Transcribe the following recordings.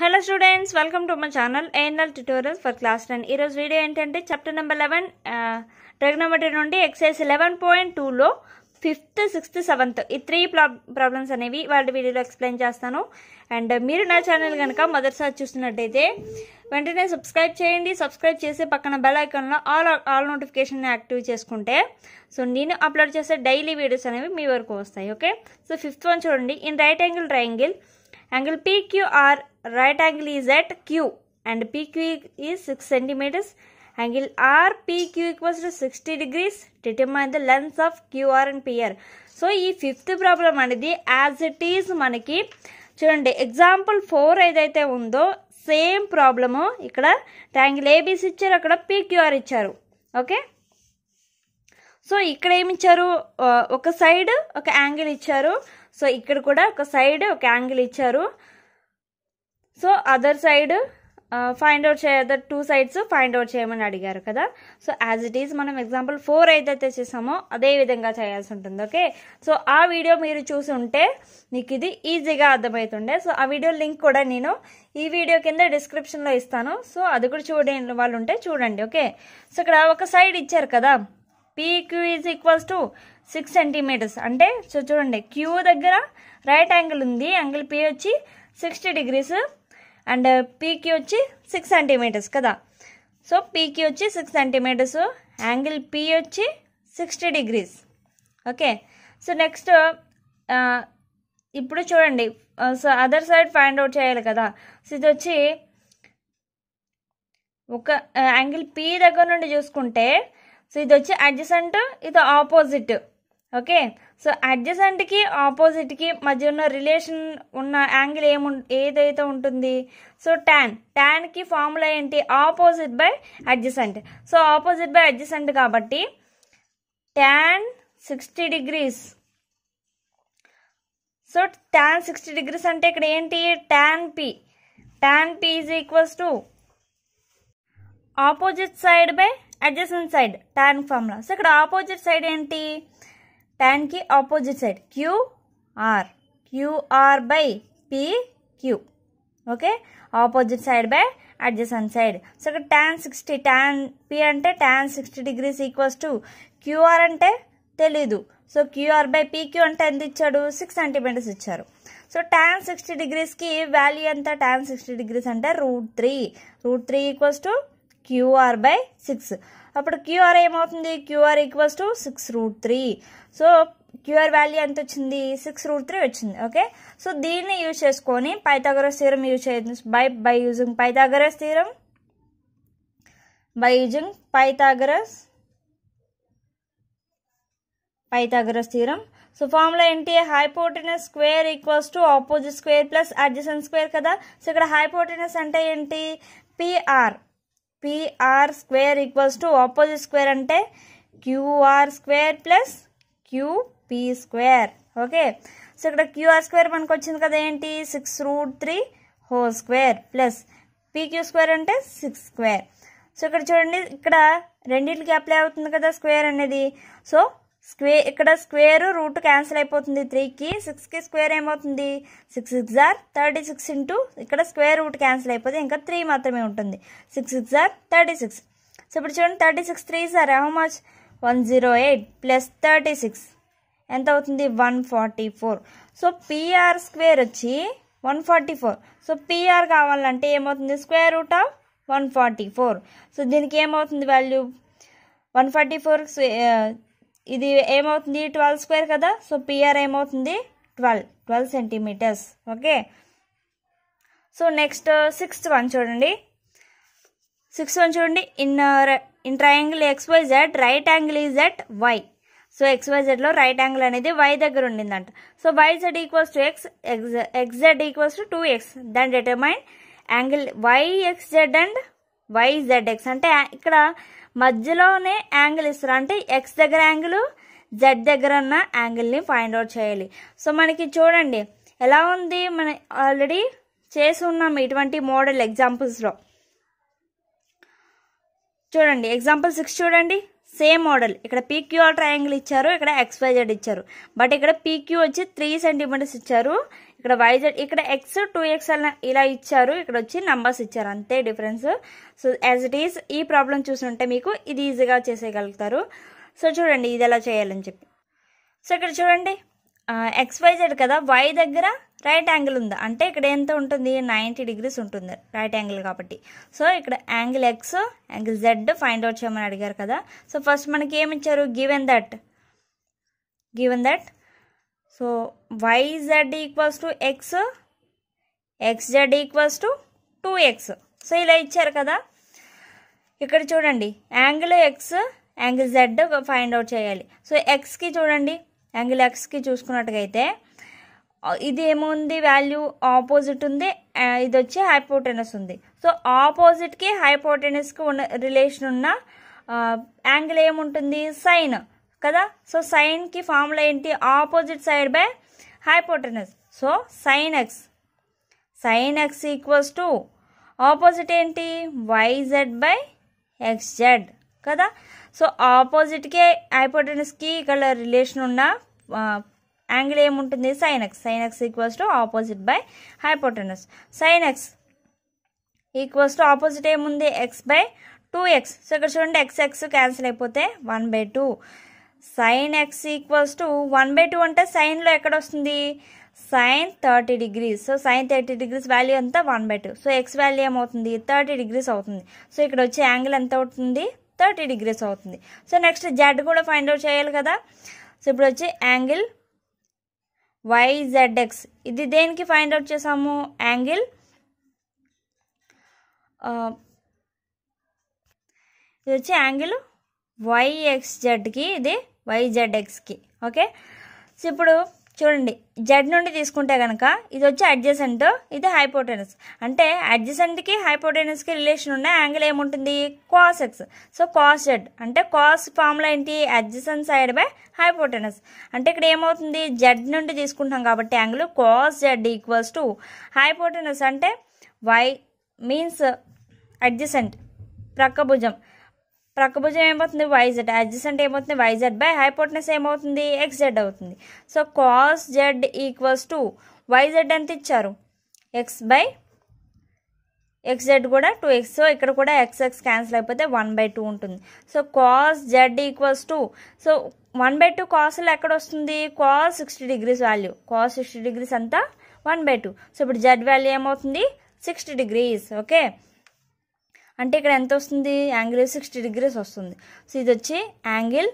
Hello students welcome to my channel ANL tutorial for class ten ఈరోజు video ఏంటంటే chapter number eleven trigonometry నుండి exercise eleven point టూలో fifth sixth seventh ఈ three problems అనేవి వాళ్ళ వీడియోలో ఎక్స్ప్లెయిన్ చేస్తాను అండ్ మీరు నా ఛానల్ కనుక మొదటిసారి చూస్తున్నట్టయితే వెంటనే సబ్స్క్రైబ్ చేయండి సబ్స్క్రైబ్ చేసి పక్కన బెల్ ఐకాన్లో ఆల్ ఆల్ నోటిఫికేషన్ యాక్టివ్ చేసుకుంటే సో నేను అప్లోడ్ చేసే డైలీ వీడియోస్ అనేవి మీ వరకు వస్తాయి ఓకే సో ఫిఫ్త్ వన్ చూడండి in right angle triangle angle PQR right angle is at Q and PQ is 6 centimeters. Angle RPQ equals to 60 degrees. Determine the length of QR and PR. So ఈ fifth problem అనేది as it is మనకి చూడండి example four ఏదైతే ఉందో same problem ఇక్కడ triangle ABC ఇచ్చారు అక్కడ PQR ఇచ్చారు ఓకే సో ఇక్కడ ఏమి uh, ఇచ్చారు ఒక సైడ్ ఒక యాంగిల్ ఇచ్చారు సో ఇక్కడ కూడా ఒక సైడ్ ఒక యాంగిల్ ఇచ్చారు so other side find out చే టూ సైడ్స్ ఫైండ్ అవుట్ చేయమని అడిగారు కదా సో యాజ్ ఇట్ ఈజ్ మనం ఎగ్జాంపుల్ ఫోర్ ఏదైతే చేసామో అదే విధంగా చేయాల్సి ఉంటుంది ఓకే సో ఆ వీడియో మీరు చూసి ఉంటే నీకు ఇది ఈజీగా అర్థమవుతుండే సో ఆ వీడియో లింక్ కూడా నేను ఈ వీడియో కింద డిస్క్రిప్షన్లో ఇస్తాను సో అది కూడా చూడని వాళ్ళు ఉంటే చూడండి ఓకే సో ఇక్కడ ఒక సైడ్ ఇచ్చారు కదా PQ is equals to six centimeters అంటే సో చూడండి క్యూ దగ్గర రైట్ యాంగిల్ ఉంది యాంగిల్ పీ వచ్చి సిక్స్టీ డిగ్రీస్ అండ్ పీకి వచ్చి సిక్స్ సెంటీమీటర్స్ కదా సో పీకి వచ్చి సిక్స్ సెంటీమీటర్స్ యాంగిల్ పీ వచ్చి sixty degrees okay so next ఇప్పుడు చూడండి so other side find out చేయాలి కదా సో ఇది వచ్చి ఒక యాంగిల్ uh, పీ దగ్గర నుండి చూసుకుంటే సో ఇది వచ్చి అడ్జసెంట్ ఇది ఆపోజిట్ ఓకే సో అడ్జసెంట్కి ఆపోజిట్కి మధ్య ఉన్న రిలేషన్ ఉన్న యాంగిల్ ఏము ఏదైతే ఉంటుంది సో ట్యాన్ ట్యాన్కి ఫార్ములా ఏంటి opposite by adjacent so opposite by adjacent కాబట్టి tan sixty degrees so tan sixty degrees అంటే ఇక్కడ ఏంటి tan P tan P is equals to opposite side by adjacent side tan formula so ఇక్కడ opposite side ఏంటి టెన్కి opposite side QR QR by PQ okay opposite side by అడ్జసన్ side so ఇక్కడ tan sixty tan P అంటే tan sixty degrees equals to QR అంటే తెలీదు so QR by PQ అంటే ఎంత ఇచ్చాడు సిక్స్ సెంటీమీటర్స్ ఇచ్చారు సో ట్యాన్ సిక్స్టీ డిగ్రీస్కి value ఎంత ట్యాన్ సిక్స్టీ డిగ్రీస్ అంటే root three root three equals to QR by six అప్పుడు క్యూఆర్ ఏమవుతుంది QR equals to six root three so QR value ఎంత వచ్చింది సిక్స్ రూట్ త్రీ వచ్చింది okay so దీన్ని use చేసుకొని పైథాగరస్ తీరం యూజ్ చేయ by by using Pythagoras theorem by using Pythagoras Pythagoras theorem so formula ఏంటి hypotenuse square equals to opposite square plus adjacent square కదా so ఇక్కడ హైపోటినస్ అంటే ఏంటి PR PR square equals to opposite square అంటే QR square plus QP square okay so ఇక్కడ QR square మనకు వచ్చింది కదా ఏంటి six root three whole square plus PQ square అంటే సిక్స్ స్క్వేర్ సో ఇక్కడ చూడండి ఇక్కడ రెండింటికి అప్లై అవుతుంది కదా స్క్వేర్ అనేది సో స్క్వే ఇక్కడ స్క్వేర్ రూట్ క్యాన్సిల్ అయిపోతుంది త్రీకి సిక్స్కి స్క్వేర్ ఏమవుతుంది six six are thirty six into ఇక్కడ స్క్వేర్ రూట్ క్యాన్సిల్ అయిపోతే ఇంకా త్రీ మాత్రమే ఉంటుంది six six are thirty six so ఇప్పుడు చూడండి thirty six three sir how much one zero eight plus thirty six ఎంత అవుతుంది one forty four so PR square వచ్చి one forty four so PR కావాలంటే ఏమవుతుంది square root of one forty four so దీనికి ఏమవుతుంది value one forty four ఇది ఏమవుతుంది twelve square కదా సో పిఆర్ ఏమవుతుంది twelve twelve centimeters okay so next sixth one చూడండి సిక్స్త్ వన్ చూడండి in in triangle XY Z right angle is at Y so జెడ్లో right angle అనేది Y దగ్గర ఉండిందంట so Y Z equals to X X XZ equals to two X దాని determine angle Y XZ and Y Z X అంటే ఇక్కడ మధ్యలోనే angle ఇస్తారు అంటే ఎక్స్ దగ్గర యాంగిల్ జెడ్ దగ్గర ఉన్న యాంగిల్ని ఫైండ్ అవుట్ చేయాలి సో మనకి చూడండి ఎలా ఉంది మన ఆల్రెడీ చేసి ఉన్నాం ఇటువంటి మోడల్ ఎగ్జాంపుల్స్లో చూడండి ఎగ్జాంపుల్ సిక్స్ చూడండి సేమ్ మోడల్ ఇక్కడ పీక్యూఆర్ ట్రయాంగిల్ ఇచ్చారు ఇక్కడ ఎక్స్వైజెడ్ ఇచ్చారు బట్ ఇక్కడ పీక్యూ వచ్చి త్రీ సెంటీమీటర్స్ ఇచ్చారు ఇక్కడ వైజెడ్ ఇక్కడ ఎక్స్ టూ ఎక్స్ ఇలా ఇచ్చారు ఇక్కడ వచ్చి నంబర్స్ ఇచ్చారు అంతే difference so as it is ఈ ప్రాబ్లం చూసుంటే మీకు ఇది ఈజీగా చేసేయగలుగుతారు సో చూడండి ఇది ఎలా చేయాలని చెప్పి సో ఇక్కడ చూడండి ఎక్స్ వైజెడ్ కదా వై దగ్గర రైట్ యాంగిల్ ఉంది అంటే ఇక్కడ ఎంత ఉంటుంది నైంటీ డిగ్రీస్ ఉంటుంది రైట్ యాంగిల్ కాబట్టి సో ఇక్కడ angle X angle Z find out చేయమని అడిగారు కదా సో ఫస్ట్ మనకి ఏమి ఇచ్చారు given that given that so YZ equals to X XZ equals to two X so ఇలా ఇచ్చారు కదా ఇక్కడ చూడండి angle X angle Z find out చేయాలి సో ఎక్స్కి చూడండి యాంగిల్ ఎక్స్కి చూసుకున్నట్టుగైతే ఇది ఏముంది వాల్యూ ఆపోజిట్ ఉంది ఇది వచ్చి హైపోటెనస్ ఉంది సో ఆపోజిట్కి హైపోటెనస్కి ఉన్న రిలేషన్ ఉన్న యాంగిల్ ఏముంటుంది సైన్ కదా సో సైన్కి ఫార్ములా ఏంటి opposite side by hypotenuse so sine X sine X equals to opposite ఏంటి వైజెడ్ బై ఎక్స్ జెడ్ కదా సో ఆపోజిట్కే హైపోటెనస్కి ఇక్కడ రిలేషన్ ఉన్న యాంగిల్ ఏముంటుంది sine X sine X equals to opposite by hypotenuse sine X equals to opposite ఏముంది X by two X so ఇక్కడ చూడండి ఎక్స్ ఎక్స్ క్యాన్సిల్ అయిపోతే one by two sine X equals to one by two అంటే సైన్లో ఎక్కడ వస్తుంది sine thirty degrees so sine thirty degrees value అంతా one by two so X value ఏమవుతుంది thirty degrees అవుతుంది సో ఇక్కడ వచ్చే యాంగిల్ ఎంత అవుతుంది థర్టీ డిగ్రీస్ అవుతుంది సో నెక్స్ట్ జెడ్ కూడా ఫైండ్ అవుట్ చేయాలి కదా సో ఇప్పుడు వచ్చి యాంగిల్ వై ఎక్స్ ఇది దేనికి ఫైండ్ అవుట్ చేసాము యాంగిల్ ఇది వచ్చి యాంగిల్ వైఎక్స్ జెడ్కి ఇది వైజెడ్ఎక్స్కి ఓకే సో ఇప్పుడు చూడండి జెడ్ నుండి తీసుకుంటే కనుక ఇది వచ్చి అడ్జసెంట్ ఇది హైపోటెనస్ అంటే అడ్జసెంట్కి హైపోటెనస్కి రిలేషన్ ఉన్న యాంగిల్ ఏముంటుంది cos X so cos Z అంటే కాస్ ఫార్ములా ఏంటి అడ్జసెంట్ సైడ్ బై హైపోటెనస్ అంటే ఇక్కడ ఏమవుతుంది జెడ్ నుండి తీసుకుంటాం కాబట్టి angle cos Z equals to hypotenuse అంటే వై మీన్స్ అడ్జసెంట్ ప్రక్కభుజం ప్రక్క భుజం ఏమవుతుంది వైజెడ్ అడ్జసెంట్ ఏమవుతుంది వైజెడ్ బై హైపోటనస్ ఏమవుతుంది ఎక్స్జెడ్ అవుతుంది so cos Z equals to YZ ఎంత ఇచ్చారు ఎక్స్ బై ఎక్స్జెడ్ కూడా టూ ఎక్స్ సో ఇక్కడ కూడా ఎక్స్ ఎక్స్ క్యాన్సిల్ అయిపోతే వన్ బై టూ ఉంటుంది so cos Z equals to so one by two కాస్లో ఎక్కడ వస్తుంది cos sixty degrees value cos sixty degrees అంతా వన్ బై టూ సో ఇప్పుడు జెడ్ వాల్యూ ఏమవుతుంది సిక్స్టీ డిగ్రీస్ ఓకే అంటే ఇక్కడ ఎంత వస్తుంది యాంగిల్ సిక్స్టీ డిగ్రీస్ వస్తుంది సో ఇది వచ్చి angle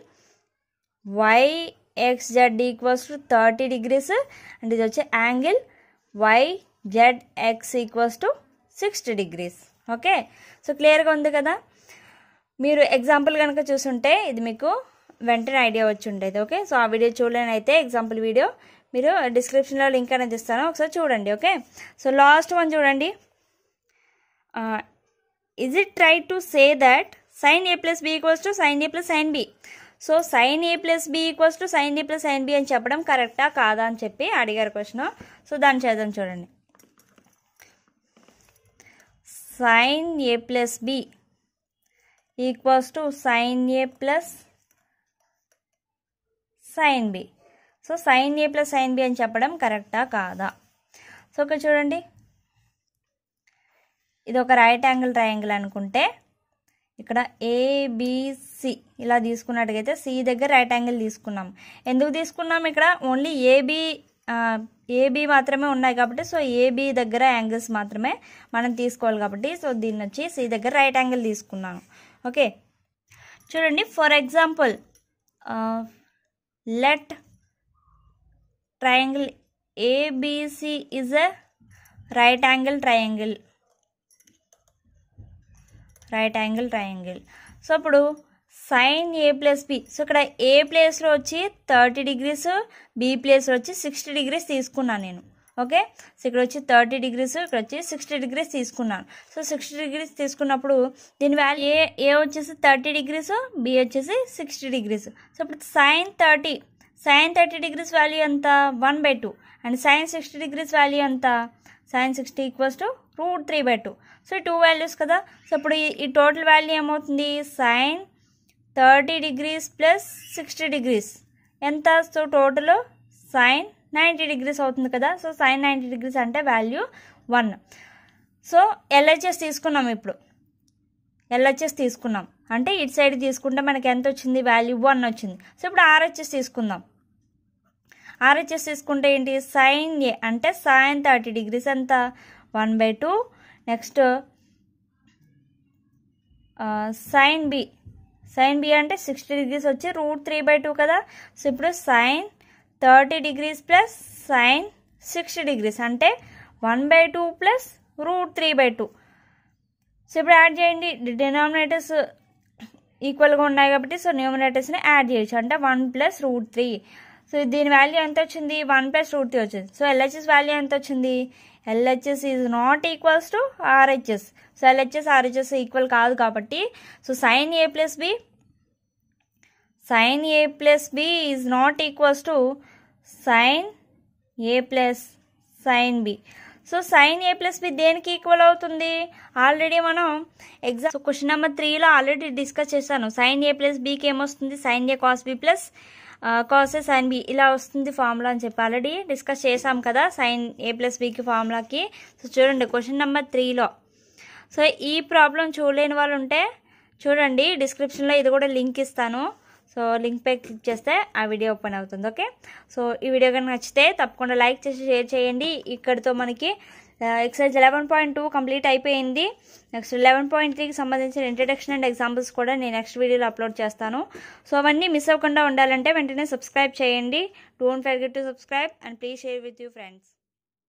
Y X Z equals to thirty degrees and ఇది వచ్చి angle Y Z X equals to sixty degrees okay so క్లియర్గా ఉంది కదా మీరు ఎగ్జాంపుల్ కనుక చూసుంటే ఇది మీకు వెంటనే ఐడియా వచ్చి ఉండేది ఓకే సో ఆ వీడియో చూడలేని అయితే ఎగ్జాంపుల్ వీడియో మీరు డిస్క్రిప్షన్లో లింక్ అనేది ఇస్తాను ఒకసారి చూడండి ఓకే సో లాస్ట్ వన్ చూడండి uh, is it try to say that sine A plus b equals to sine a plus sine B so sine A plus B equals to sine A plus sine B అని చెప్పడం కరెక్టా కాదా అని చెప్పి అడిగారు question so దాన్ని చేద్దాం చూడండి sine A plus B equals to sine A plus sine B so sine A plus sine B అని చెప్పడం కరెక్టా కాదా సో ఇక్కడ చూడండి ఇది ఒక రైట్ యాంగిల్ ట్రయాంగిల్ అనుకుంటే ఇక్కడ ఏబిసి ఇలా తీసుకున్నట్టుగైతే సి దగ్గర రైట్ యాంగిల్ తీసుకున్నాం ఎందుకు తీసుకున్నాం ఇక్కడ ఓన్లీ ఏబి ఏబి మాత్రమే ఉన్నాయి కాబట్టి సో ఏబి దగ్గర యాంగిల్స్ మాత్రమే మనం తీసుకోవాలి కాబట్టి సో దీన్ని వచ్చి సి దగ్గర రైట్ యాంగిల్ తీసుకున్నాం ఓకే చూడండి for example let triangle ABC is a right angle triangle right angle triangle so అప్పుడు sine A plus B so ఇక్కడ ఏ ప్లేస్లో వచ్చి థర్టీ డిగ్రీస్ బి ప్లేస్లో వచ్చి సిక్స్టీ డిగ్రీస్ తీసుకున్నాను నేను ఓకే సో ఇక్కడ వచ్చి థర్టీ డిగ్రీస్ ఇక్కడ వచ్చి సిక్స్టీ డిగ్రీస్ తీసుకున్నాను సో సిక్స్టీ డిగ్రీస్ తీసుకున్నప్పుడు దీని వాల్యూ ఏ ఏ వచ్చేసి థర్టీ డిగ్రీస్ బి వచ్చేసి సిక్స్టీ డిగ్రీస్ సో ఇప్పుడు sine thirty sine thirty degrees value ఎంత one by two and sine sixty degrees value ఎంత sine sixty equals to root three by two so two values కదా so ఇప్పుడు ఈ total value ఏమవుతుంది sine thirty degrees plus sixty degrees ఎంత so total sine ninety degrees అవుతుంది కదా so sine ninety degrees అంటే value one so LHS తీసుకున్నాం ఇప్పుడు ఎల్హెచ్ఎస్ తీసుకున్నాం అంటే ఇటు సైడ్ తీసుకుంటే మనకి ఎంత వచ్చింది వాల్యూ వన్ వచ్చింది సో ఇప్పుడు ఆర్హెచ్ఎస్ తీసుకుందాం ఆర్హెచ్ఎస్ తీసుకుంటే ఏంటి సైన్ ఏ అంటే సైన్ థర్టీ డిగ్రీస్ ఎంత one by two next sine B sine B అంటే సిక్స్టీ డిగ్రీస్ వచ్చి రూట్ త్రీ బై టూ కదా సో ఇప్పుడు sine thirty degrees plus sine sixty degrees అంటే one by two plus root three by two so ఇప్పుడు add చేయండి denominators ఈక్వల్గా ఉన్నాయి కాబట్టి సో న్యూమినేటర్స్ని యాడ్ చేయొచ్చు అంటే one plus root three so దీని వాల్యూ ఎంత వచ్చింది వన్ ప్లస్ రూట్ త్రీ వచ్చింది సో ఎల్హెచ్ఎస్ వాల్యూ ఎంత వచ్చింది LHS is not equals to RHS so LHS RHS equal కాదు కాబట్టి so sine A plus B sine A plus B is not equals to sine A plus sine B so sine A plus B దేనికి equal అవుతుంది already మనం exam question number త్రీలో already discuss చేశాను sine A plus బీకి ఏమొస్తుంది sign A cos B plus cos sine B ఇలా వస్తుంది formula అని చెప్పి ఆల్రెడీ డిస్కస్ చేసాం కదా సైన్ ఏ ప్లస్ బికి ఫార్ములాకి సో చూడండి క్వశ్చన్ నెంబర్ త్రీలో సో ఈ ప్రాబ్లం చూడలేని వాళ్ళు ఉంటే చూడండి డిస్క్రిప్షన్లో ఇది కూడా లింక్ ఇస్తాను సో లింక్ పై క్లిక్ చేస్తే ఆ వీడియో ఓపెన్ అవుతుంది ఓకే సో ఈ వీడియో కనుక నచ్చితే తప్పకుండా లైక్ చేసి షేర్ చేయండి ఇక్కడితో మనకి exercise eleven point two complete అయిపోయింది నెక్స్ట్ లెవెన్ పాయింట్ త్రీకి సంబంధించిన ఇంట్రడక్షన్ అండ్ ఎగ్జాంపుల్స్ కూడా నేను నెక్స్ట్ వీడియోలో అప్లోడ్ చేస్తాను సో అవన్నీ మిస్ అవ్వకుండా ఉండాలంటే వెంటనే సబ్స్క్రైబ్ చేయండి don't forget to subscribe and please share with you friends